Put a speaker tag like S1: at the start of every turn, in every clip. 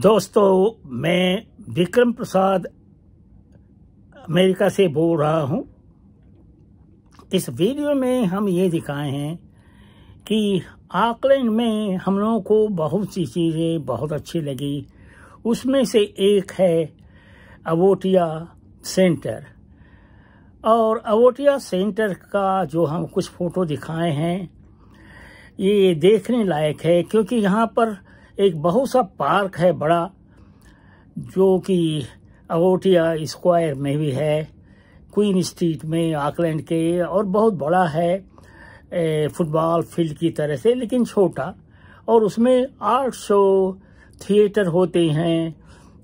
S1: दोस्तों मैं विक्रम प्रसाद अमेरिका से बोल रहा हूं इस वीडियो में हम ये दिखाए हैं कि आकलैंड में हम लोगों को बहुत सी चीज़ें बहुत अच्छी लगी उसमें से एक है अवोटिया सेंटर और अवोटिया सेंटर का जो हम कुछ फ़ोटो दिखाए हैं ये देखने लायक है क्योंकि यहाँ पर एक बहुत सा पार्क है बड़ा जो कि अगोटिया स्क्वायर में भी है क्वीन स्ट्रीट में आकलैंड के और बहुत बड़ा है फुटबॉल फील्ड की तरह से लेकिन छोटा और उसमें शो थिएटर होते हैं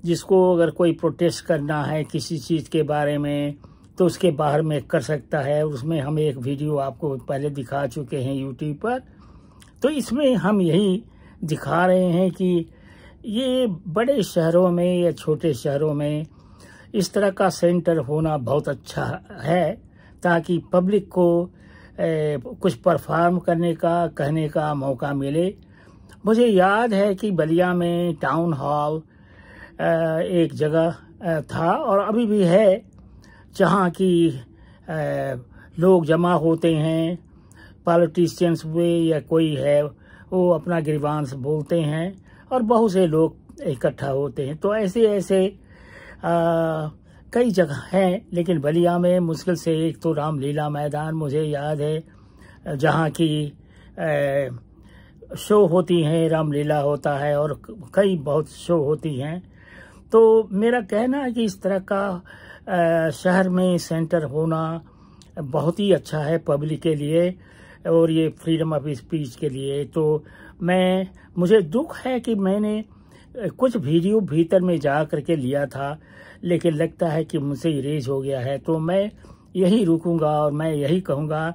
S1: जिसको अगर कोई प्रोटेस्ट करना है किसी चीज़ के बारे में तो उसके बाहर में कर सकता है उसमें हम एक वीडियो आपको पहले दिखा चुके हैं यूट्यूब पर तो इसमें हम यही दिखा रहे हैं कि ये बड़े शहरों में या छोटे शहरों में इस तरह का सेंटर होना बहुत अच्छा है ताकि पब्लिक को ए, कुछ परफॉर्म करने का कहने का मौका मिले मुझे याद है कि बलिया में टाउन हॉल एक जगह था और अभी भी है जहाँ की लोग जमा होते हैं पॉलिटिशियंस हुए या कोई है वो अपना ग्रीवांस बोलते हैं और बहुत से लोग इकट्ठा होते हैं तो ऐसे ऐसे आ, कई जगह हैं लेकिन बलिया में मुश्किल से एक तो रामलीला मैदान मुझे याद है जहाँ की शो होती हैं रामलीला होता है और कई बहुत शो होती हैं तो मेरा कहना है कि इस तरह का शहर में सेंटर होना बहुत ही अच्छा है पब्लिक के लिए और ये फ्रीडम ऑफ स्पीच के लिए तो मैं मुझे दुख है कि मैंने कुछ वीडियो भीतर में जा कर के लिया था लेकिन लगता है कि मुझसे इरेज हो गया है तो मैं यही रुकूंगा और मैं यही कहूँगा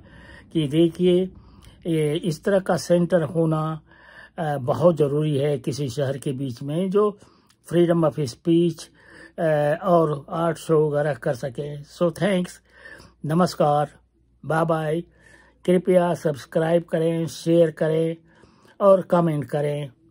S1: कि देखिए इस तरह का सेंटर होना बहुत ज़रूरी है किसी शहर के बीच में जो फ्रीडम ऑफ स्पीच और आर्ट शो वगैरह कर सके सो थैंक्स नमस्कार बाय बाय कृपया सब्सक्राइब करें शेयर करें और कमेंट करें